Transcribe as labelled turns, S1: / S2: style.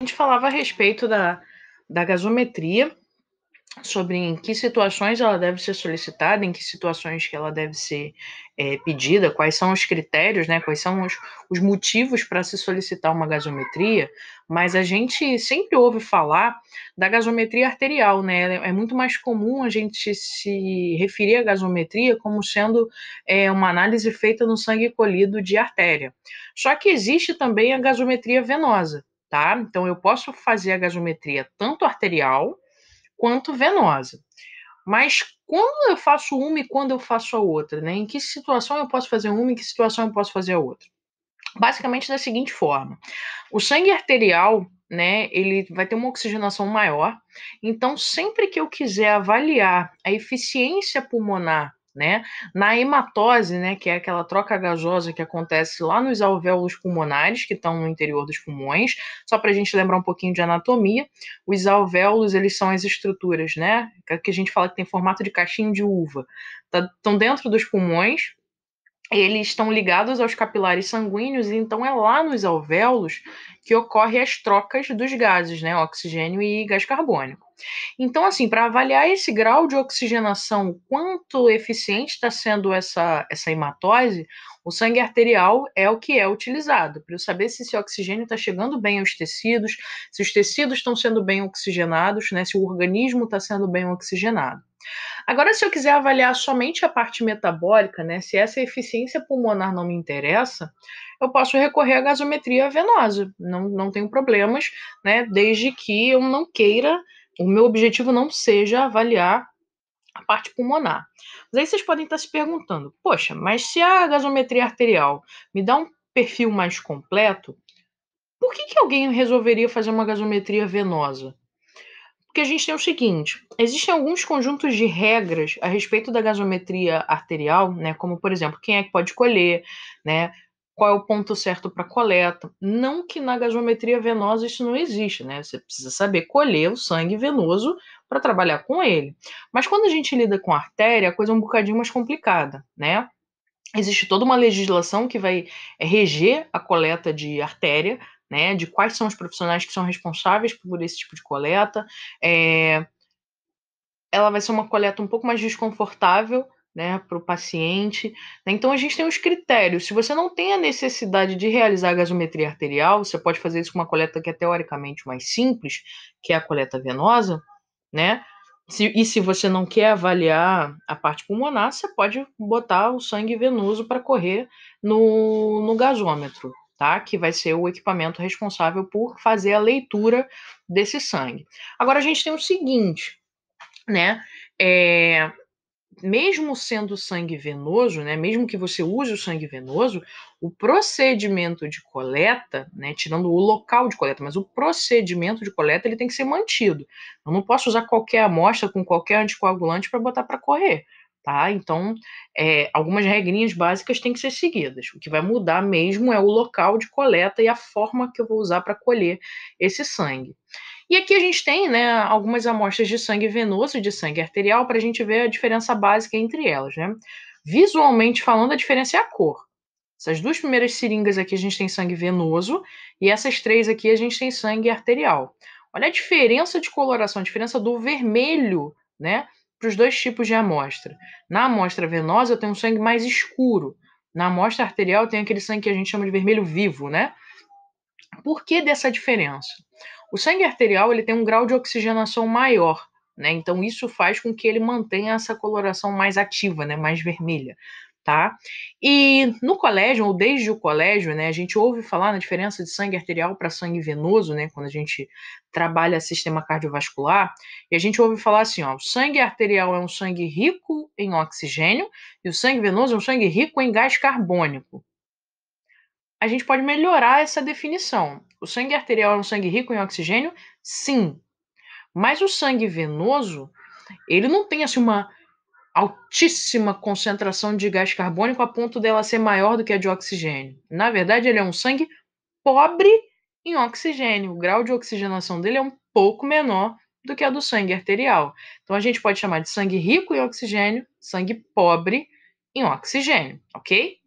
S1: A gente falava a respeito da, da gasometria, sobre em que situações ela deve ser solicitada, em que situações que ela deve ser é, pedida, quais são os critérios, né, quais são os, os motivos para se solicitar uma gasometria, mas a gente sempre ouve falar da gasometria arterial, né? É, é muito mais comum a gente se referir à gasometria como sendo é, uma análise feita no sangue colhido de artéria. Só que existe também a gasometria venosa tá? Então eu posso fazer a gasometria tanto arterial quanto venosa. Mas quando eu faço uma e quando eu faço a outra, né? Em que situação eu posso fazer uma e em que situação eu posso fazer a outra? Basicamente da seguinte forma: o sangue arterial, né, ele vai ter uma oxigenação maior. Então, sempre que eu quiser avaliar a eficiência pulmonar né? Na hematose, né, que é aquela troca gasosa que acontece lá nos alvéolos pulmonares, que estão no interior dos pulmões, só para a gente lembrar um pouquinho de anatomia, os alvéolos, eles são as estruturas, né, é que a gente fala que tem formato de caixinho de uva, estão tá, dentro dos pulmões, eles estão ligados aos capilares sanguíneos, então é lá nos alvéolos que ocorrem as trocas dos gases, né, oxigênio e gás carbônico. Então, assim, para avaliar esse grau de oxigenação, quanto eficiente está sendo essa, essa hematose, o sangue arterial é o que é utilizado, para eu saber se esse oxigênio está chegando bem aos tecidos, se os tecidos estão sendo bem oxigenados, né, se o organismo está sendo bem oxigenado. Agora, se eu quiser avaliar somente a parte metabólica, né, se essa eficiência pulmonar não me interessa, eu posso recorrer à gasometria venosa, não, não tenho problemas, né, desde que eu não queira o meu objetivo não seja avaliar a parte pulmonar. Mas aí vocês podem estar se perguntando: poxa, mas se a gasometria arterial me dá um perfil mais completo, por que, que alguém resolveria fazer uma gasometria venosa? Porque a gente tem o seguinte: existem alguns conjuntos de regras a respeito da gasometria arterial, né? Como, por exemplo, quem é que pode colher, né? qual é o ponto certo para coleta. Não que na gasometria venosa isso não existe, né? Você precisa saber colher o sangue venoso para trabalhar com ele. Mas quando a gente lida com a artéria, a coisa é um bocadinho mais complicada, né? Existe toda uma legislação que vai é, reger a coleta de artéria, né? De quais são os profissionais que são responsáveis por esse tipo de coleta. É... Ela vai ser uma coleta um pouco mais desconfortável, né, para o paciente. Né. Então a gente tem os critérios. Se você não tem a necessidade de realizar a gasometria arterial, você pode fazer isso com uma coleta que é teoricamente mais simples, que é a coleta venosa, né? Se, e se você não quer avaliar a parte pulmonar, você pode botar o sangue venoso para correr no, no gasômetro, tá? Que vai ser o equipamento responsável por fazer a leitura desse sangue. Agora a gente tem o seguinte, né? É, mesmo sendo sangue venoso, né, mesmo que você use o sangue venoso, o procedimento de coleta, né, tirando o local de coleta, mas o procedimento de coleta ele tem que ser mantido. Eu não posso usar qualquer amostra com qualquer anticoagulante para botar para correr. Tá? Então, é, algumas regrinhas básicas têm que ser seguidas. O que vai mudar mesmo é o local de coleta e a forma que eu vou usar para colher esse sangue. E aqui a gente tem né, algumas amostras de sangue venoso e de sangue arterial para a gente ver a diferença básica entre elas. Né? Visualmente falando, a diferença é a cor. Essas duas primeiras seringas aqui a gente tem sangue venoso e essas três aqui a gente tem sangue arterial. Olha a diferença de coloração, a diferença do vermelho, né, para os dois tipos de amostra. Na amostra venosa eu tenho um sangue mais escuro. Na amostra arterial eu tenho aquele sangue que a gente chama de vermelho vivo, né? Por que dessa diferença? O sangue arterial ele tem um grau de oxigenação maior, né? Então isso faz com que ele mantenha essa coloração mais ativa, né? Mais vermelha, tá? E no colégio ou desde o colégio, né? A gente ouve falar na diferença de sangue arterial para sangue venoso, né? Quando a gente trabalha sistema cardiovascular e a gente ouve falar assim, ó, o sangue arterial é um sangue rico em oxigênio e o sangue venoso é um sangue rico em gás carbônico a gente pode melhorar essa definição. O sangue arterial é um sangue rico em oxigênio? Sim. Mas o sangue venoso, ele não tem assim uma altíssima concentração de gás carbônico a ponto dela ser maior do que a de oxigênio. Na verdade, ele é um sangue pobre em oxigênio. O grau de oxigenação dele é um pouco menor do que a do sangue arterial. Então a gente pode chamar de sangue rico em oxigênio, sangue pobre em oxigênio, ok?